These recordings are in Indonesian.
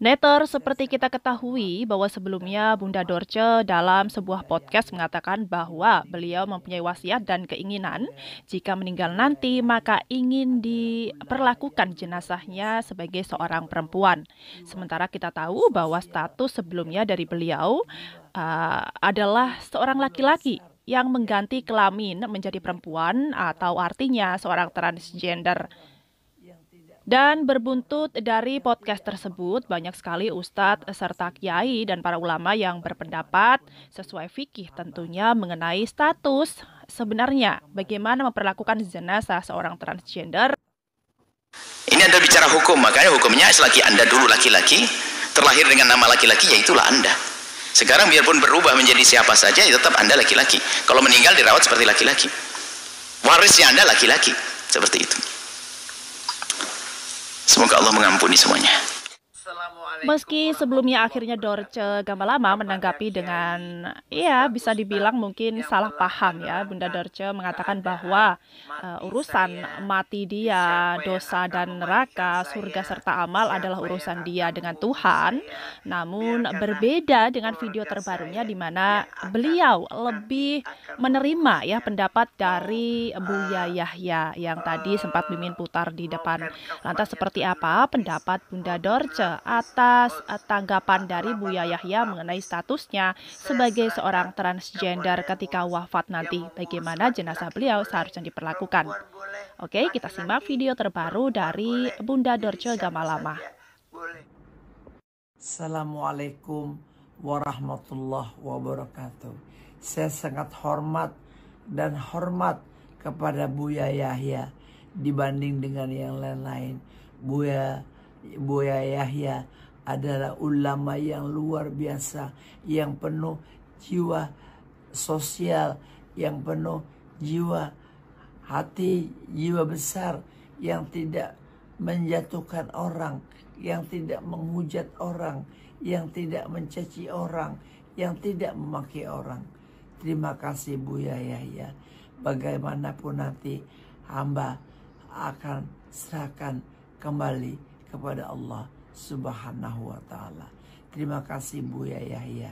Netter, seperti kita ketahui bahwa sebelumnya Bunda Dorce dalam sebuah podcast mengatakan bahwa beliau mempunyai wasiat dan keinginan jika meninggal nanti maka ingin diperlakukan jenazahnya sebagai seorang perempuan. Sementara kita tahu bahwa status sebelumnya dari beliau uh, adalah seorang laki-laki yang mengganti kelamin menjadi perempuan atau artinya seorang transgender. Dan berbuntut dari podcast tersebut, banyak sekali ustadz serta kiai dan para ulama yang berpendapat sesuai fikih tentunya mengenai status sebenarnya bagaimana memperlakukan jenazah seorang transgender. Ini Anda bicara hukum, makanya hukumnya selagi Anda dulu laki-laki, terlahir dengan nama laki-laki, ya itulah Anda. Sekarang biarpun berubah menjadi siapa saja, ya tetap Anda laki-laki. Kalau meninggal dirawat seperti laki-laki. Warisnya Anda laki-laki, seperti itu. Semoga Allah mengampuni semuanya. Meski sebelumnya akhirnya Dorce Gamalama menanggapi dengan ya bisa dibilang mungkin salah paham ya. Bunda Dorce mengatakan bahwa uh, urusan mati dia, dosa dan neraka, surga serta amal adalah urusan dia dengan Tuhan. Namun berbeda dengan video terbarunya di mana beliau lebih menerima ya pendapat dari Buya Yahya yang tadi sempat mimin putar di depan. Lantas seperti apa pendapat Bunda Dorce atas Eh, tanggapan dari Buya Yahya mengenai statusnya sebagai seorang transgender ketika wafat nanti. Bagaimana jenazah beliau seharusnya diperlakukan. Oke, kita simak video terbaru dari Bunda Dorjo Gamalama. Assalamualaikum warahmatullahi wabarakatuh. Saya sangat hormat dan hormat kepada Buya Yahya dibanding dengan yang lain-lain. Buya Buya Yahya adalah ulama yang luar biasa, yang penuh jiwa sosial, yang penuh jiwa hati, jiwa besar, yang tidak menjatuhkan orang, yang tidak menghujat orang, yang tidak mencaci orang, yang tidak memaki orang. Terima kasih bu Yahya. Bagaimanapun nanti hamba akan serahkan kembali kepada Allah. Subhanahu wa taala. Terima kasih Buya Yahya.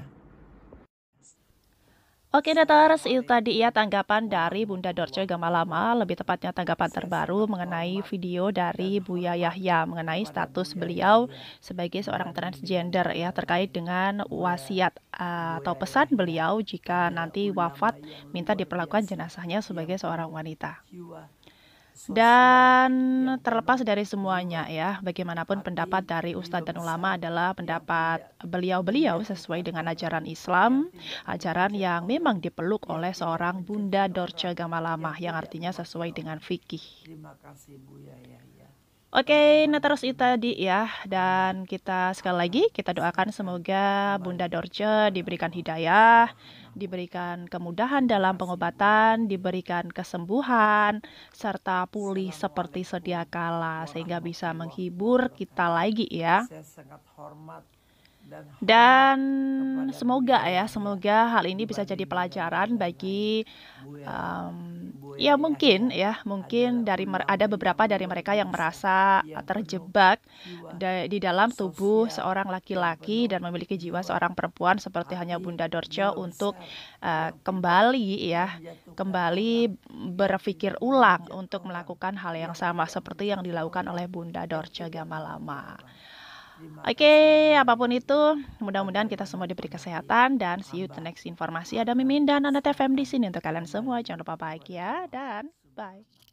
Oke Datars, itu tadi ya tanggapan dari Bunda Dorce Gamalama, lebih tepatnya tanggapan terbaru mengenai video dari Buya Yahya mengenai status beliau sebagai seorang transgender ya terkait dengan wasiat eh, atau pesan beliau jika nanti wafat minta diperlakukan jenazahnya sebagai seorang wanita. Dan ya. terlepas dari semuanya ya, bagaimanapun pendapat dari ustadz dan ulama adalah pendapat iya. beliau-beliau sesuai dengan ajaran Islam, iya, iya. ajaran yang memang dipeluk oleh seorang Bunda Dorce Gamalamah yang artinya sesuai dengan fikih. Terima kasih Bu Yaya. Oke, nah terus itu tadi ya. Dan kita sekali lagi kita doakan semoga Bunda Dorce diberikan hidayah, diberikan kemudahan dalam pengobatan, diberikan kesembuhan, serta pulih seperti sedia kala sehingga bisa menghibur kita lagi ya. Saya sangat hormat dan semoga ya, semoga hal ini bisa jadi pelajaran bagi um, ya mungkin ya, mungkin dari ada beberapa dari mereka yang merasa terjebak di dalam tubuh seorang laki-laki dan memiliki jiwa seorang perempuan seperti hanya Bunda Dorce untuk uh, kembali ya, kembali berpikir ulang untuk melakukan hal yang sama seperti yang dilakukan oleh Bunda Dorce Gamalama. Oke, okay, apapun itu, mudah-mudahan kita semua diberi kesehatan dan see you the next informasi ada Mimin dan Nana TFM di sini untuk kalian semua. Jangan lupa baik ya dan bye.